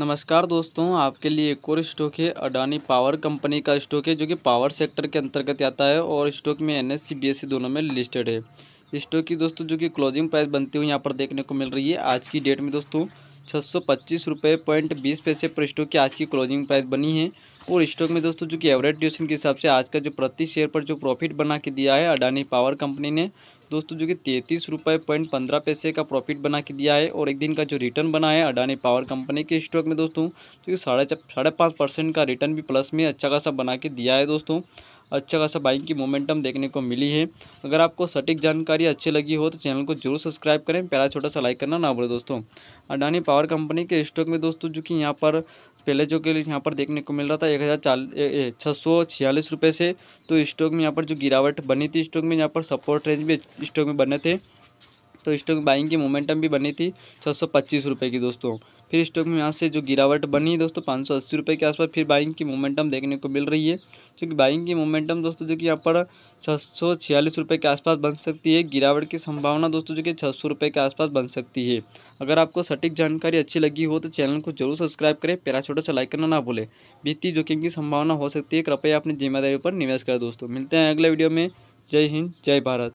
नमस्कार दोस्तों आपके लिए एक और स्टॉक है अडानी पावर कंपनी का स्टॉक है जो कि पावर सेक्टर के अंतर्गत आता है और स्टॉक में एन एस e दोनों में लिस्टेड है स्टॉक की दोस्तों जो कि क्लोजिंग प्राइस बनती हुई यहाँ पर देखने को मिल रही है आज की डेट में दोस्तों छः सौ पच्चीस पॉइंट बीस पैसे पर स्टॉक की आज की क्लोजिंग प्राइस बनी है और स्टॉक में दोस्तों जो कि एवरेज ड्यूशन के हिसाब से आज का जो प्रति शेयर पर जो प्रॉफिट बना के दिया है अडानी पावर कंपनी ने दोस्तों जो कि तैंतीस रुपये पॉइंट पंद्रह पैसे का प्रॉफिट बना के दिया है और एक दिन का जो रिटर्न बना है अडानी पावर कंपनी के स्टॉक में दोस्तों जो कि साढ़े साढ़े पाँच परसेंट का रिटर्न भी प्लस में अच्छा खासा बना के दिया है दोस्तों अच्छा खासा बाइक की मोमेंटम देखने को मिली है अगर आपको सटीक जानकारी अच्छी लगी हो तो चैनल को जरूर सब्सक्राइब करें पहला छोटा सा लाइक करना ना भूलें दोस्तों अडानी पावर कंपनी के स्टॉक में दोस्तों जो कि यहाँ पर पहले जो कि यहाँ पर देखने को मिल रहा था एक हज़ार चाल छः सौ छियालीस रुपये से तो स्टॉक में यहाँ पर जो गिरावट बनी थी स्टॉक में यहाँ पर सपोर्ट रेंज भी स्टॉक में बने थे तो स्टॉक बाइंग की मोमेंटम भी बनी थी छः सौ पच्चीस रुपये की दोस्तों फिर स्टॉक में यहाँ से जो गिरावट बनी दोस्तों पाँच सौ अस्सी रुपये के आसपास फिर बाइंग की मोमेंटम देखने को मिल रही है क्योंकि बाइंग की मोमेंटम दोस्तों जो कि यहाँ पर छः सौ छियालीस रुपये के आसपास बन सकती है गिरावट की संभावना दोस्तों जो कि छः सौ रुपये के आसपास बन सकती है अगर आपको सटीक जानकारी अच्छी लगी हो तो चैनल को जरूर सब्सक्राइब करें प्यारा छोटा सा लाइक करना ना भूलें वित्तीय जोखिम की संभावना हो सकती है कृपया अपनी जिम्मेदारी पर निवेश करें दोस्तों मिलते हैं अगले वीडियो में जय हिंद जय भारत